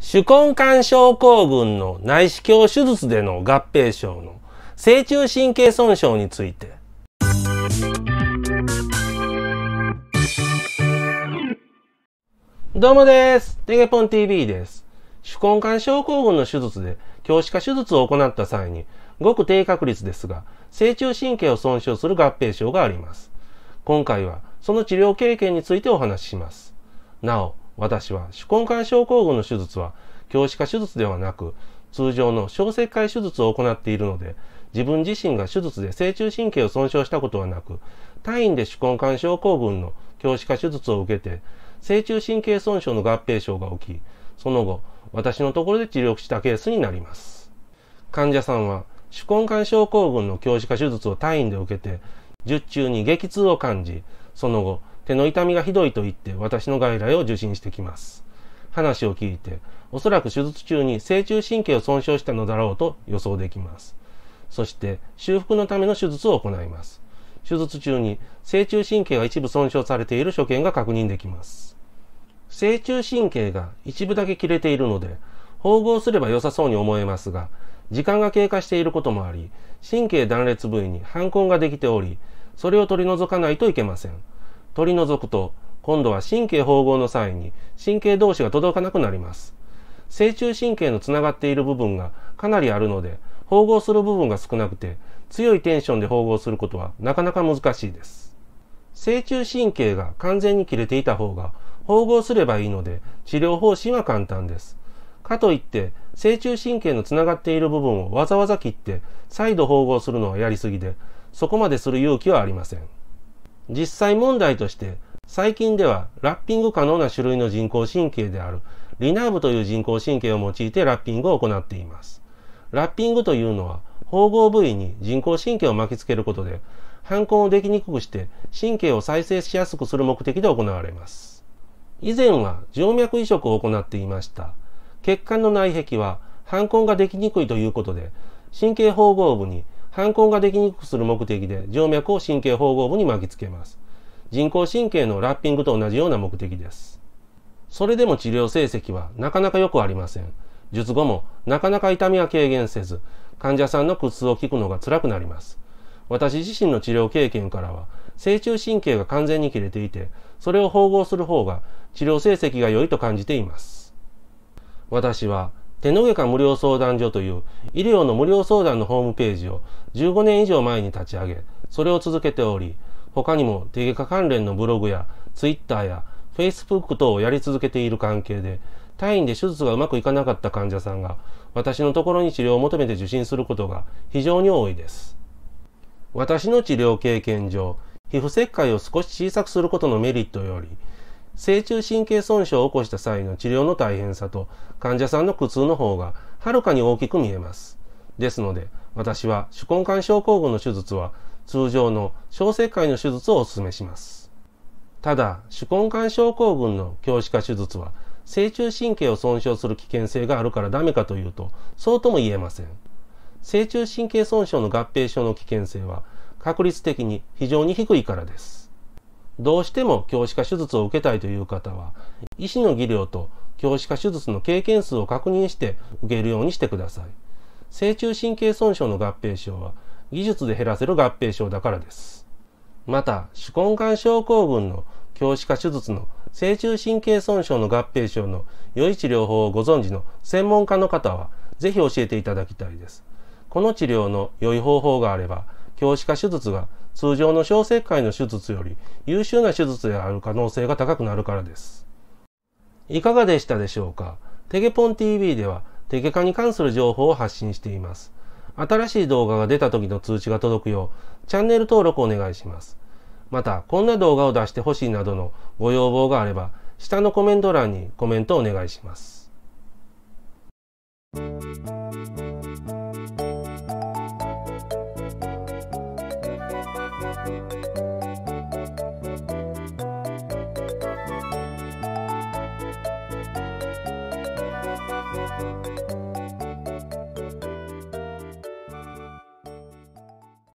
手根管症候群の内視鏡手術での合併症の正中神経損傷についてどうもです。テゲポン TV です。手根管症候群の手術で教師化手術を行った際にごく低確率ですが正中神経を損傷する合併症があります。今回はその治療経験についてお話しします。なお私は手根管症候群の手術は教師化手術ではなく通常の小石灰手術を行っているので自分自身が手術で正中神経を損傷したことはなく退院で手根管症候群の教師化手術を受けて正中神経損傷の合併症が起きその後私のところで治療したケースになります患者さんは手根管症候群の教師化手術を退院で受けて術中に激痛を感じその後手の痛みがひどいと言って私の外来を受診してきます。話を聞いて、おそらく手術中に正中神経を損傷したのだろうと予想できます。そして、修復のための手術を行います。手術中に正中神経が一部損傷されている所見が確認できます。正中神経が一部だけ切れているので、縫合すれば良さそうに思えますが、時間が経過していることもあり、神経断裂部位に反痕ができており、それを取り除かないといけません。取り除くと、今度は神経縫合の際に神経同士が届かなくなります。正中神経のつながっている部分がかなりあるので、縫合する部分が少なくて、強いテンションで縫合することはなかなか難しいです。正中神経が完全に切れていた方が、縫合すればいいので、治療方針は簡単です。かといって、正中神経のつながっている部分をわざわざ切って、再度縫合するのはやりすぎで、そこまでする勇気はありません。実際問題として最近ではラッピング可能な種類の人工神経であるリナーブという人工神経を用いてラッピングを行っています。ラッピングというのは縫合部位に人工神経を巻きつけることで反抗をできにくくして神経を再生しやすくする目的で行われます。以前は静脈移植を行っていました。血管の内壁は反抗ができにくいということで神経縫合部に観光ができにくくする目的で静脈を神経縫合部に巻きつけます。人工神経のラッピングと同じような目的です。それでも治療成績はなかなか良くありません。術後もなかなか痛みは軽減せず、患者さんの苦痛を聞くのが辛くなります。私自身の治療経験からは、正中神経が完全に切れていて、それを縫合する方が治療成績が良いと感じています。私は手の上科無料相談所という医療の無料相談のホームページを15年以上前に立ち上げ、それを続けており、他にも手外科関連のブログやツイッターやフェイスブック等をやり続けている関係で、退院で手術がうまくいかなかった患者さんが私のところに治療を求めて受診することが非常に多いです。私の治療経験上、皮膚切開を少し小さくすることのメリットより、正中神経損傷を起こした際の治療の大変さと患者さんの苦痛の方がはるかに大きく見えます。ですので、私は手根管症候群の手術は通常の小切開の手術をお勧めします。ただ、手根管症候群の強子化手術は正中神経を損傷する危険性があるからダメかというと、そうとも言えません。正中神経損傷の合併症の危険性は確率的に非常に低いからです。どうしても教師科手術を受けたいという方は、医師の技量と教師化手術の経験数を確認して受けるようにしてください。正中神経損傷の合併症は、技術で減らせる合併症だからです。また、手根管症候群の教師化手術の正中神経損傷の合併症の良い治療法をご存知の専門家の方は、ぜひ教えていただきたいです。この治療の良い方法があれば、強歯化手術が通常の小石灰の手術より優秀な手術である可能性が高くなるからです。いかがでしたでしょうかテゲポン TV ではテゲ科に関する情報を発信しています。新しい動画が出た時の通知が届くようチャンネル登録お願いします。また、こんな動画を出してほしいなどのご要望があれば、下のコメント欄にコメントをお願いします。